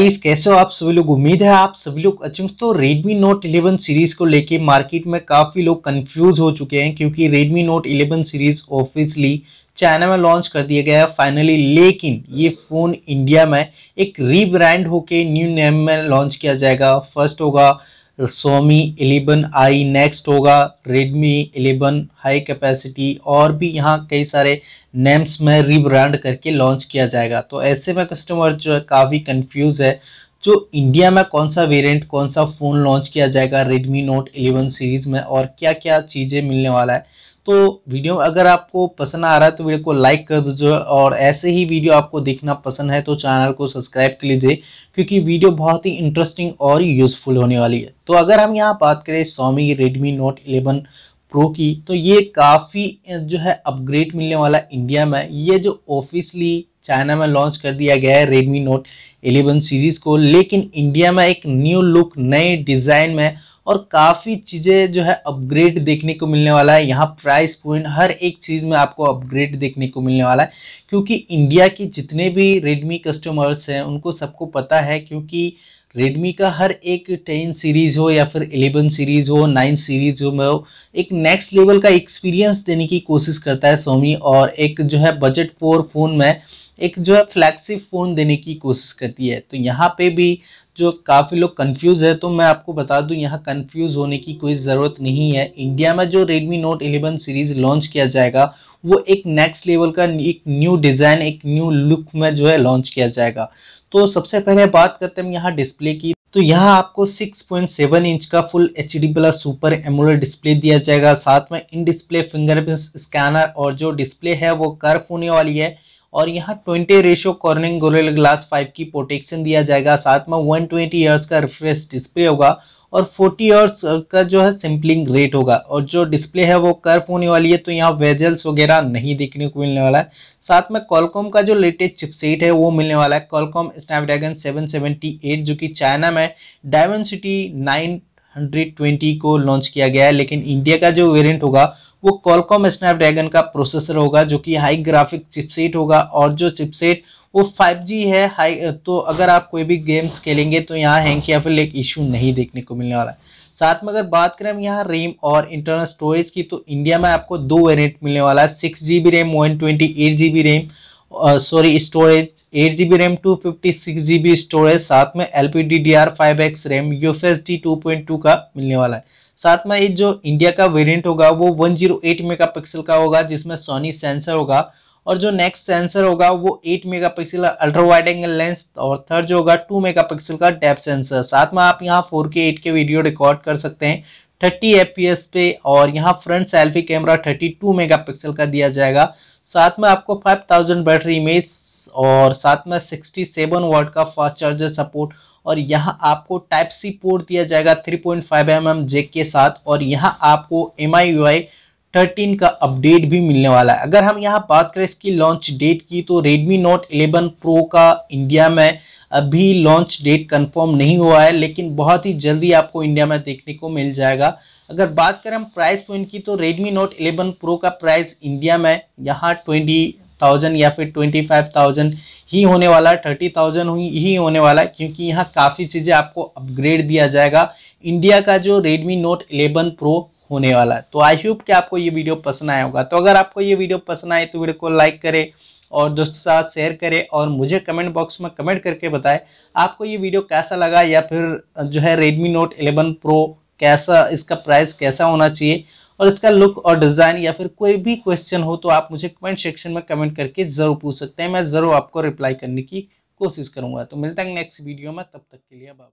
तेईस कैसे हो आप सभी लोग उम्मीद है आप सभी लोग अच्छे तो Redmi Note 11 सीरीज को लेके मार्केट में काफ़ी लोग कंफ्यूज हो चुके हैं क्योंकि Redmi Note 11 series officially China में लॉन्च कर दिया गया है फाइनली लेकिन ये फ़ोन इंडिया में एक रीब्रांड होके न्यू नेम में लॉन्च किया जाएगा फर्स्ट होगा सोमी एलेवन आई नेक्स्ट होगा रेडमी एलेवन हाई कैपेसिटी और भी यहाँ कई सारे नेम्स में रीब्रांड करके लॉन्च किया जाएगा तो ऐसे में कस्टमर जो है काफ़ी कंफ्यूज है जो इंडिया में कौन सा वेरिएंट कौन सा फ़ोन लॉन्च किया जाएगा रेडमी नोट 11 सीरीज़ में और क्या क्या चीज़ें मिलने वाला है तो वीडियो अगर आपको पसंद आ रहा है तो वीडियो को लाइक कर दीजिए और ऐसे ही वीडियो आपको देखना पसंद है तो चैनल को सब्सक्राइब कर लीजिए क्योंकि वीडियो बहुत ही इंटरेस्टिंग और यूज़फुल होने वाली है तो अगर हम यहाँ बात करें स्वामी रेडमी नोट इलेवन प्रो की तो ये काफ़ी जो है अपग्रेड मिलने वाला इंडिया में ये जो ऑफिसली चाइना में लॉन्च कर दिया गया है रेडमी नोट 11 सीरीज़ को लेकिन इंडिया में एक न्यू लुक नए डिज़ाइन में और काफ़ी चीज़ें जो है अपग्रेड देखने को मिलने वाला है यहाँ प्राइस पॉइंट हर एक चीज़ में आपको अपग्रेड देखने को मिलने वाला है क्योंकि इंडिया की जितने भी रेडमी कस्टमर्स हैं उनको सबको पता है क्योंकि रेडमी का हर एक टेन सीरीज़ हो या फिर एलेवन सीरीज़ हो नाइन सीरीज़ हो में हो एक नेक्स्ट लेवल का एक्सपीरियंस देने की कोशिश करता है सोमी और एक जो है बजट फोर फ़ोन में एक जो है फ्लैक्सी फ़ोन देने की कोशिश करती है तो यहाँ पे भी जो काफ़ी लोग कंफ्यूज है तो मैं आपको बता दूँ यहाँ कंफ्यूज होने की कोई ज़रूरत नहीं है इंडिया में जो Redmi Note 11 सीरीज़ लॉन्च किया जाएगा वो एक नेक्स्ट लेवल का एक न्यू डिज़ाइन एक न्यू लुक में जो है लॉन्च किया जाएगा तो सबसे पहले बात करते हैं यहाँ डिस्प्ले की तो यहाँ आपको 6.7 इंच का full H D plus super AMOLED display दिया जाएगा साथ में इन डिस्प्ले फिंगरप्रिंट स्कैनर और जो डिस्प्ले है वो कर्व होने वाली है और यहाँ twenty ratio Corning Gorilla glass five की प्रोटेक्शन दिया जाएगा साथ में वन ट्वेंटी ईयर्स का रिफ्रेश डिस्प्ले होगा और फोर्टी ईयर्स का जो है सिंपलिंग रेट होगा और जो डिस्प्ले है वो कर्व होने वाली है तो यहाँ वेजल्स वगैरह नहीं देखने को मिलने वाला है साथ में कॉलकॉम का जो लेटेस्ट चिपसेट है वो मिलने वाला है कॉलकॉम स्नैपड्रैगन 778 जो कि चाइना में डायमंड सिटी 920 को लॉन्च किया गया है लेकिन इंडिया का जो वेरिएंट होगा वो कॉलकॉम स्नैपड्रैगन का प्रोसेसर होगा जो कि हाई ग्राफिक चिपसेट होगा और जो चिपसेट वो 5G है हाई तो अगर आप कोई भी गेम्स खेलेंगे तो यहाँ हैंग या फिर एक इशू नहीं देखने को मिलने वाला है साथ में अगर बात करें हम यहाँ रैम और इंटरनल स्टोरेज की तो इंडिया में आपको दो वेरियंट मिलने वाला है six G B RAM one twenty eight G B RAM sorry storage eight G B RAM two fifty six G B storage साथ में L P D D R five X RAM UFS D two point two का मिलने वाला है साथ में ये जो इंडिया का वेरिएंट होगा वो one zero eight megapixel का होगा जिसमें सोनी सेंसर होगा और जो नेक्स्ट सेंसर होगा वो 8 मेगापिक्सल का अल्ट्रा वाइड एंगल लेंस और थर्ड जो होगा 2 मेगापिक्सल का डेप सेंसर साथ में आप यहाँ 4K 8K वीडियो रिकॉर्ड कर सकते हैं 30 एफ पे और यहाँ फ्रंट सेल्फी कैमरा 32 मेगापिक्सल का दिया जाएगा साथ में आपको 5000 बैटरी इमेज और साथ में 67 वाट का फास्ट चार्जर सपोर्ट और यहाँ आपको टाइप सी पोर्ट दिया जाएगा 3.5 पॉइंट mm जेक के साथ और यहाँ आपको एम आई 13 थर्टीन का अपडेट भी मिलने वाला है अगर हम यहाँ बात करें इसकी लॉन्च डेट की तो Redmi Note 11 Pro का इंडिया में अभी लॉन्च डेट कंफर्म नहीं हुआ है लेकिन बहुत ही जल्दी आपको इंडिया में देखने को मिल जाएगा अगर बात करें हम प्राइस पॉइंट की तो Redmi Note 11 Pro का प्राइस इंडिया में यहाँ ट्वेंटी थाउजेंड या फिर ट्वेंटी फाइव थाउजेंड ही होने वाला है थर्टी थाउजेंड ही होने वाला है क्योंकि यहाँ काफ़ी चीज़ें आपको अपग्रेड दिया जाएगा इंडिया का जो Redmi Note 11 Pro होने वाला है तो आई होप कि आपको ये वीडियो पसंद आया होगा तो अगर आपको ये वीडियो पसंद आए तो वीडियो को लाइक करें और दोस्तों साथ शेयर करें और मुझे कमेंट बॉक्स में कमेंट करके बताएं आपको ये वीडियो कैसा लगा या फिर जो है रेडमी नोट 11 प्रो कैसा इसका प्राइस कैसा होना चाहिए और इसका लुक और डिज़ाइन या फिर कोई भी क्वेश्चन हो तो आप मुझे कमेंट सेक्शन में कमेंट करके ज़रूर पूछ सकते हैं मैं ज़रूर आपको रिप्लाई करने की कोशिश करूँगा तो मिलता है नेक्स्ट वीडियो में तब तक के लिए बाबा